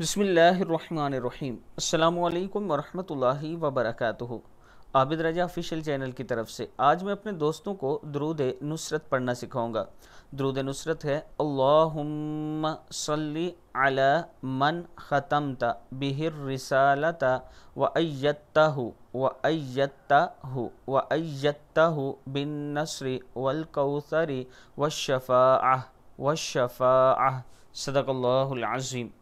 بسم اللہ الرحمن الرحیم السلام علیکم ورحمۃ اللہ وبرکاتہ عابد رجا افیشل چینل کی طرف سے آج میں اپنے دوستوں کو درود نصرت پڑھنا سکھاؤں گا درود نصرت ہے اللہم صلی علی من ختمت به الرسالت و ایتہو و ایتہو و ایتہو بالنصر والکوثر والشفاعہ والشفاعہ صدق اللہ العظیم